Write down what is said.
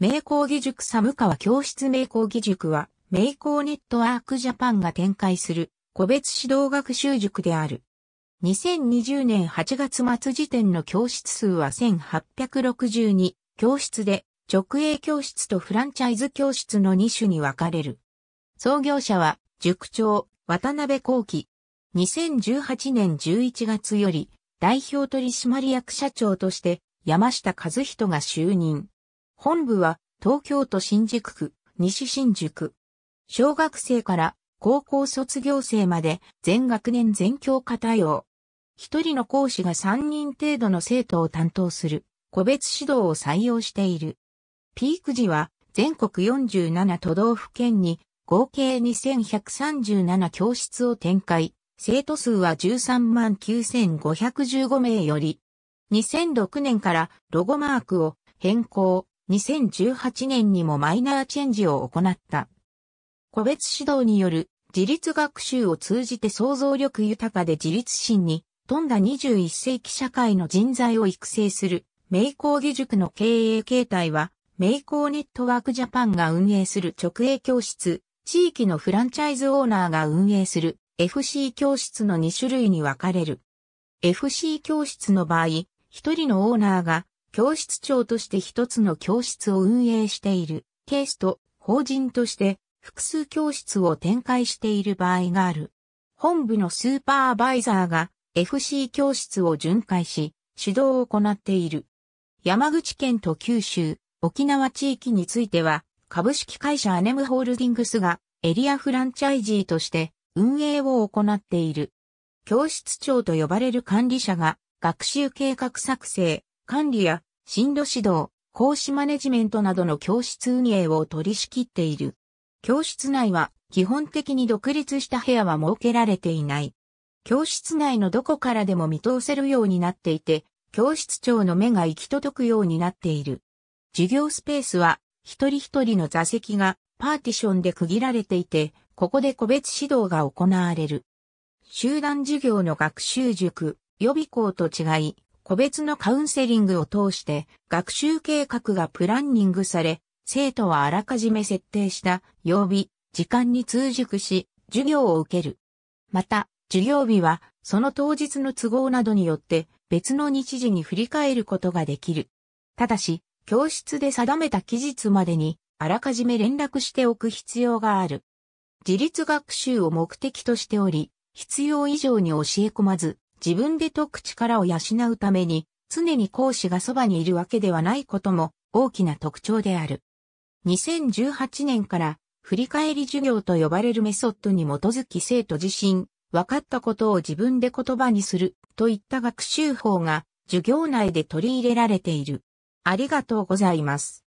名工義塾寒川教室名工義塾は、名工ネットワークジャパンが展開する個別指導学習塾である。2020年8月末時点の教室数は1862教室で、直営教室とフランチャイズ教室の2種に分かれる。創業者は、塾長、渡辺幸喜。2018年11月より、代表取締役社長として、山下和人が就任。本部は東京都新宿区、西新宿。小学生から高校卒業生まで全学年全教科対応。一人の講師が3人程度の生徒を担当する個別指導を採用している。ピーク時は全国47都道府県に合計2137教室を展開。生徒数は13万9515名より。2006年からロゴマークを変更、2018年にもマイナーチェンジを行った。個別指導による自立学習を通じて想像力豊かで自立心に富んだ21世紀社会の人材を育成する、名工義塾の経営形態は、名工ネットワークジャパンが運営する直営教室、地域のフランチャイズオーナーが運営する FC 教室の2種類に分かれる。FC 教室の場合、一人のオーナーが教室長として一つの教室を運営しているケースと法人として複数教室を展開している場合がある。本部のスーパーバイザーが FC 教室を巡回し、指導を行っている。山口県と九州、沖縄地域については、株式会社アネムホールディングスがエリアフランチャイジーとして運営を行っている。教室長と呼ばれる管理者が学習計画作成、管理や進路指導、講師マネジメントなどの教室運営を取り仕切っている。教室内は基本的に独立した部屋は設けられていない。教室内のどこからでも見通せるようになっていて、教室長の目が行き届くようになっている。授業スペースは一人一人の座席がパーティションで区切られていて、ここで個別指導が行われる。集団授業の学習塾、予備校と違い、個別のカウンセリングを通して学習計画がプランニングされ、生徒はあらかじめ設定した曜日、時間に通熟し、授業を受ける。また、授業日はその当日の都合などによって別の日時に振り返ることができる。ただし、教室で定めた期日までにあらかじめ連絡しておく必要がある。自立学習を目的としており、必要以上に教え込まず、自分で解く力を養うために、常に講師がそばにいるわけではないことも大きな特徴である。2018年から振り返り授業と呼ばれるメソッドに基づき生徒自身、分かったことを自分で言葉にするといった学習法が授業内で取り入れられている。ありがとうございます。